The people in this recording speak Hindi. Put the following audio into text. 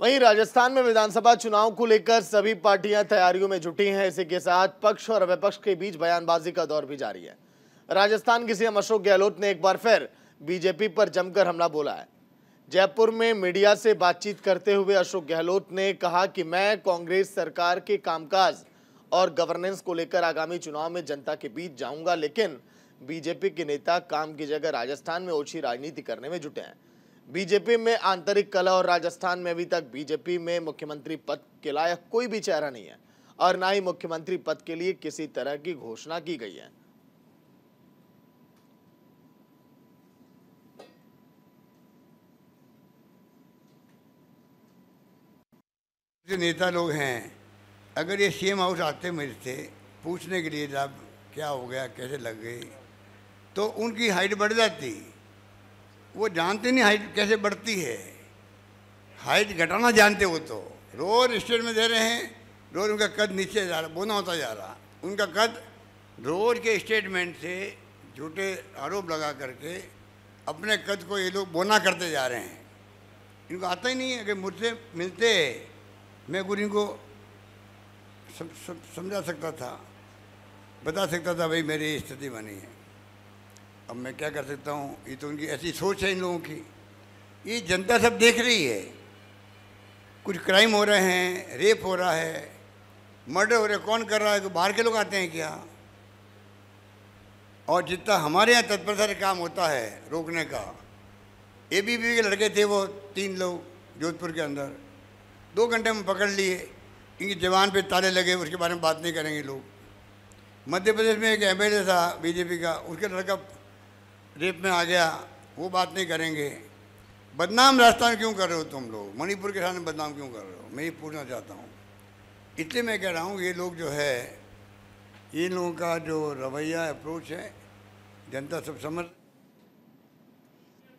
वहीं राजस्थान में विधानसभा चुनाव को लेकर सभी पार्टियां तैयारियों में जुटी हैं इसी के साथ पक्ष और विपक्ष के बीच बयानबाजी का दौर भी जारी है राजस्थान के सीएम अशोक गहलोत ने एक बार फिर बीजेपी पर जमकर हमला बोला है जयपुर में मीडिया से बातचीत करते हुए अशोक गहलोत ने कहा कि मैं कांग्रेस सरकार के कामकाज और गवर्नेंस को लेकर आगामी चुनाव में जनता के बीच जाऊंगा लेकिन बीजेपी के नेता काम की जगह राजस्थान में ओछी राजनीति करने में जुटे हैं बीजेपी में आंतरिक कला और राजस्थान में अभी तक बीजेपी में मुख्यमंत्री पद के लायक कोई भी चेहरा नहीं है और ना ही मुख्यमंत्री पद के लिए किसी तरह की घोषणा की गई है जो नेता लोग हैं अगर ये सीएम हाउस आते मेरे से पूछने के लिए जब क्या हो गया कैसे लग गई तो उनकी हाइट बढ़ जाती वो जानते नहीं हाइट कैसे बढ़ती है हाइट घटाना जानते वो तो रोज स्टेट में दे रहे हैं रोज उनका कद नीचे जा रहा बोना होता जा रहा उनका कद रोज के स्टेटमेंट से झूठे आरोप लगा करके अपने कद को ये लोग बोना करते जा रहे हैं इनको आता ही नहीं है कि मुझसे मिलते मैं गुरु को समझा सकता था बता सकता था भाई मेरी स्थिति बनी है अब मैं क्या कर सकता हूँ ये तो उनकी ऐसी सोच है इन लोगों की ये जनता सब देख रही है कुछ क्राइम हो रहे हैं रेप हो रहा है मर्डर हो रहे कौन कर रहा है तो बाहर के लोग आते हैं क्या और जितना हमारे यहाँ तत्परता से काम होता है रोकने का ए बी के लड़के थे वो तीन लोग जोधपुर के अंदर दो घंटे में पकड़ लिए इनके जवान पे ताले लगे उसके बारे में बात नहीं करेंगे लोग मध्य प्रदेश में एक एम था बीजेपी का उसका लड़का रेप में आ गया वो बात नहीं करेंगे बदनाम राजस्थान क्यों कर रहे हो तुम लोग मणिपुर के सामने बदनाम क्यों कर रहे हो मैं ये पूछना चाहता हूँ इसलिए मैं कह रहा हूँ ये लोग जो है इन लोगों का जो रवैया अप्रोच है जनता सब समझ